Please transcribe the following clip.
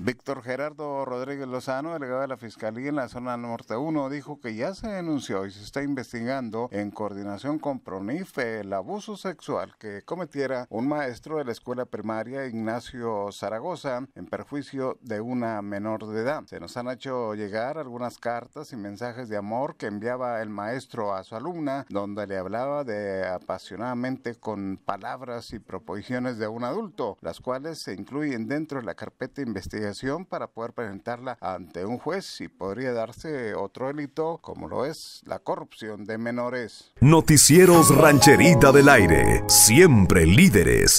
Víctor Gerardo Rodríguez Lozano, delegado de la Fiscalía en la zona norte 1, dijo que ya se denunció y se está investigando en coordinación con PRONIFE el abuso sexual que cometiera un maestro de la escuela primaria Ignacio Zaragoza en perjuicio de una menor de edad. Se nos han hecho llegar algunas cartas y mensajes de amor que enviaba el maestro a su alumna, donde le hablaba de apasionadamente con palabras y proposiciones de un adulto, las cuales se incluyen dentro de la carpeta investigativa para poder presentarla ante un juez y podría darse otro delito como lo es la corrupción de menores. Noticieros Rancherita del Aire, siempre líderes.